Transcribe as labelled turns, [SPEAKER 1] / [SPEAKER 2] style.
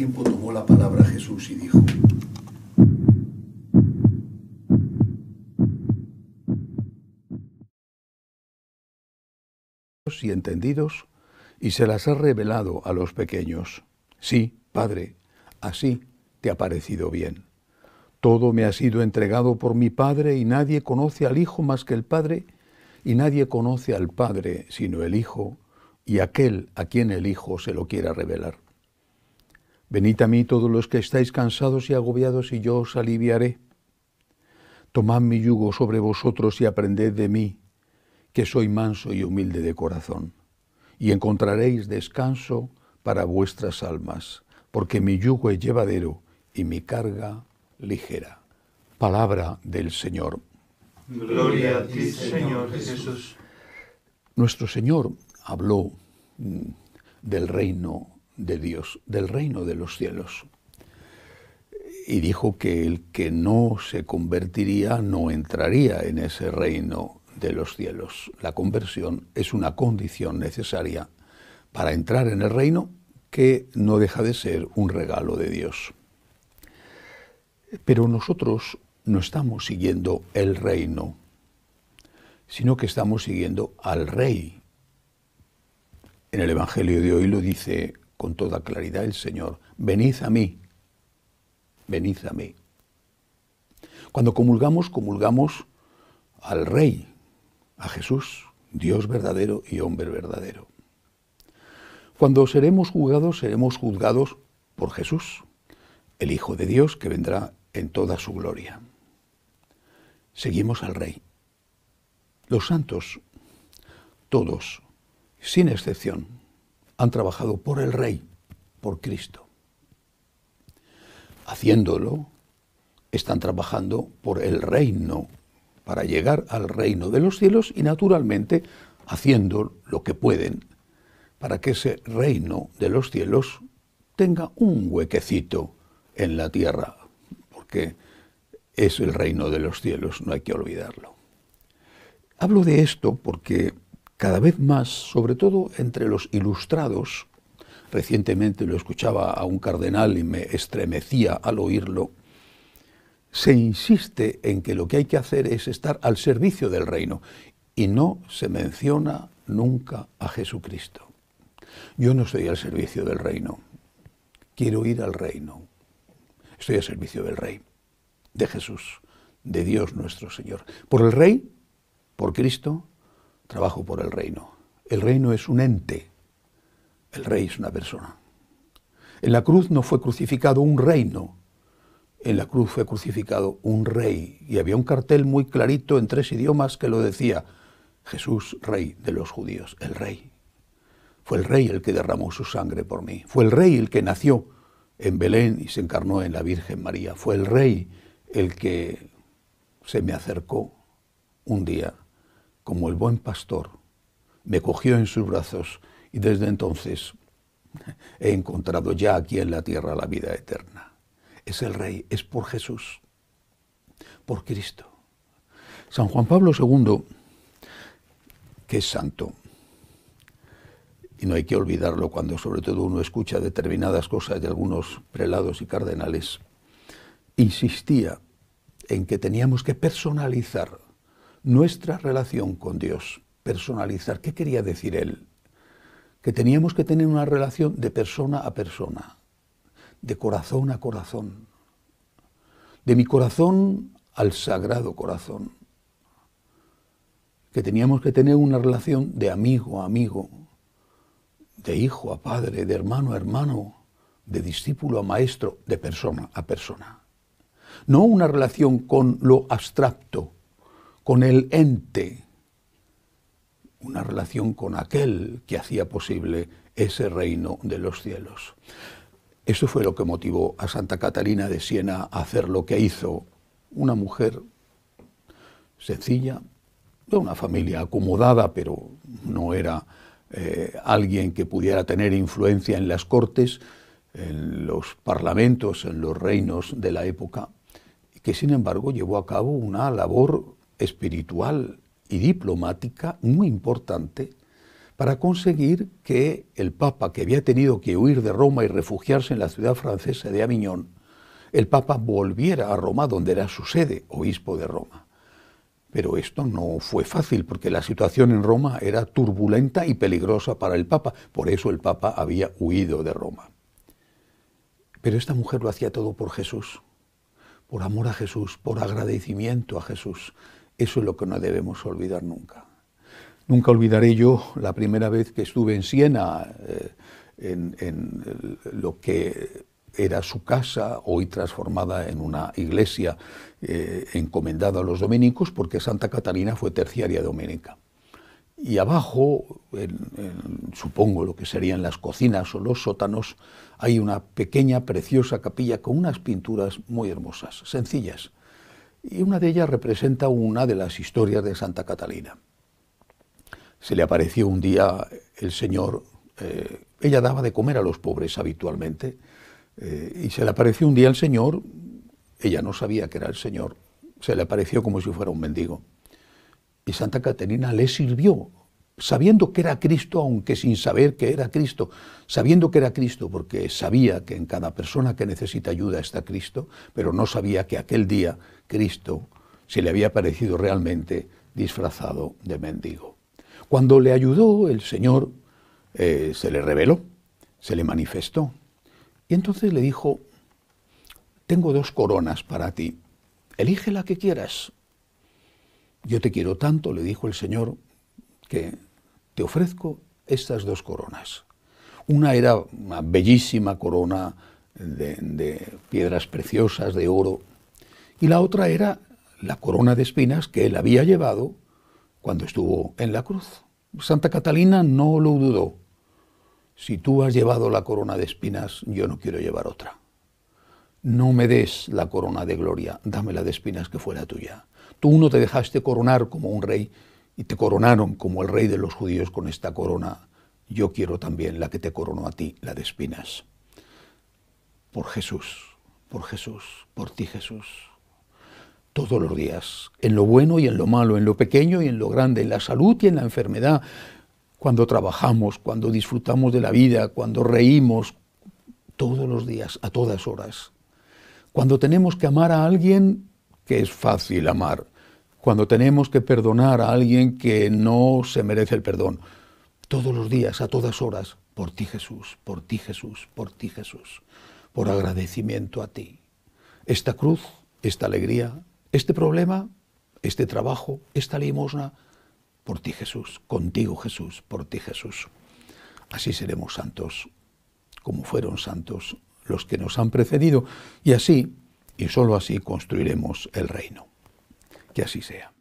[SPEAKER 1] tiempo tomó la palabra Jesús y dijo, y entendidos, y se las ha revelado a los pequeños. Sí, Padre, así te ha parecido bien. Todo me ha sido entregado por mi Padre y nadie conoce al Hijo más que el Padre, y nadie conoce al Padre sino el Hijo y aquel a quien el Hijo se lo quiera revelar. Venid a mí todos los que estáis cansados y agobiados, y yo os aliviaré. Tomad mi yugo sobre vosotros y aprended de mí, que soy manso y humilde de corazón, y encontraréis descanso para vuestras almas, porque mi yugo es llevadero y mi carga ligera. Palabra del Señor. Gloria a ti, Señor Jesús. Nuestro Señor habló mm, del reino de Dios, del reino de los cielos. Y dijo que el que no se convertiría no entraría en ese reino de los cielos. La conversión es una condición necesaria para entrar en el reino que no deja de ser un regalo de Dios. Pero nosotros no estamos siguiendo el reino, sino que estamos siguiendo al rey. En el Evangelio de hoy lo dice con toda claridad el Señor, venid a mí, venid a mí. Cuando comulgamos, comulgamos al Rey, a Jesús, Dios verdadero y hombre verdadero. Cuando seremos juzgados, seremos juzgados por Jesús, el Hijo de Dios que vendrá en toda su gloria. Seguimos al Rey. Los santos, todos, sin excepción, han trabajado por el Rey, por Cristo. Haciéndolo, están trabajando por el reino, para llegar al reino de los cielos y naturalmente haciendo lo que pueden para que ese reino de los cielos tenga un huequecito en la tierra, porque es el reino de los cielos, no hay que olvidarlo. Hablo de esto porque cada vez más, sobre todo entre los ilustrados. Recientemente lo escuchaba a un cardenal y me estremecía al oírlo. Se insiste en que lo que hay que hacer es estar al servicio del reino y no se menciona nunca a Jesucristo. Yo no estoy al servicio del reino. Quiero ir al reino. Estoy al servicio del rey, de Jesús, de Dios nuestro Señor. Por el rey, por Cristo trabajo por el reino. El reino es un ente, el rey es una persona. En la cruz no fue crucificado un reino, en la cruz fue crucificado un rey. Y había un cartel muy clarito en tres idiomas que lo decía, Jesús, rey de los judíos, el rey. Fue el rey el que derramó su sangre por mí, fue el rey el que nació en Belén y se encarnó en la Virgen María, fue el rey el que se me acercó un día como el buen pastor, me cogió en sus brazos y desde entonces he encontrado ya aquí en la tierra la vida eterna. Es el Rey, es por Jesús, por Cristo. San Juan Pablo II, que es santo, y no hay que olvidarlo cuando sobre todo uno escucha determinadas cosas de algunos prelados y cardenales, insistía en que teníamos que personalizar nuestra relación con Dios, personalizar. ¿Qué quería decir él? Que teníamos que tener una relación de persona a persona, de corazón a corazón, de mi corazón al sagrado corazón, que teníamos que tener una relación de amigo a amigo, de hijo a padre, de hermano a hermano, de discípulo a maestro, de persona a persona. No una relación con lo abstracto, con el ente, una relación con aquel que hacía posible ese reino de los cielos. Eso fue lo que motivó a Santa Catalina de Siena a hacer lo que hizo, una mujer sencilla, de una familia acomodada, pero no era eh, alguien que pudiera tener influencia en las cortes, en los parlamentos, en los reinos de la época, que sin embargo llevó a cabo una labor espiritual y diplomática muy importante para conseguir que el Papa, que había tenido que huir de Roma y refugiarse en la ciudad francesa de Aviñón, el Papa volviera a Roma, donde era su sede, obispo de Roma. Pero esto no fue fácil, porque la situación en Roma era turbulenta y peligrosa para el Papa, por eso el Papa había huido de Roma. Pero esta mujer lo hacía todo por Jesús, por amor a Jesús, por agradecimiento a Jesús, eso es lo que no debemos olvidar nunca. Nunca olvidaré yo la primera vez que estuve en Siena, eh, en, lo que era su casa, hoy transformada en una iglesia eh, encomendada a los dominicos, porque Santa Catalina fue terciaria dominica. Y abajo, supongo lo que serían las cocinas o los sótanos, hay una pequeña, preciosa capilla con unas pinturas muy hermosas, sencillas, y una de ellas representa una de las historias de Santa Catalina. Se le apareció un día el Señor, eh, ella daba de comer a los pobres habitualmente, eh, y se le apareció un día el Señor, ella no sabía que era el Señor, se le apareció como si fuera un mendigo. Y Santa Catalina le sirvió sabiendo que era Cristo, aunque sin saber que era Cristo, sabiendo que era Cristo porque sabía que en cada persona que necesita ayuda está Cristo, pero no sabía que aquel día Cristo se le había parecido realmente disfrazado de mendigo. Cuando le ayudó, el Señor eh, se le reveló, se le manifestó, y entonces le dijo, tengo dos coronas para ti, elige la que quieras. Yo te quiero tanto, le dijo el Señor, que te ofrezco estas dos coronas. Una era una bellísima corona de, piedras preciosas, de oro, y la otra era la corona de espinas que él había llevado cuando estuvo en la cruz. Santa Catalina no lo dudó. Si tú has llevado la corona de espinas, yo no quiero llevar otra. No me des la corona de gloria, dame la de espinas que fuera tuya. Tú no te dejaste coronar como un rey, y te coronaron como el rey de los judíos con esta corona, yo quiero también la que te coronó a ti, la de espinas. Por Jesús, por Jesús, por ti Jesús. Todos los días, en lo bueno y en lo malo, en lo pequeño y en lo grande, en la salud y en la enfermedad, cuando trabajamos, cuando disfrutamos de la vida, cuando reímos, todos los días, a todas horas. Cuando tenemos que amar a alguien, que es fácil amar, cuando tenemos que perdonar a alguien que no se merece el perdón. Todos los días, a todas horas, por ti Jesús, por ti Jesús, por ti Jesús, por agradecimiento a ti. Esta cruz, esta alegría, este problema, este trabajo, esta limosna, por ti Jesús, contigo Jesús, por ti Jesús. Así seremos santos, como fueron santos los que nos han precedido, y así, y solo así, construiremos el reino. Que así sea.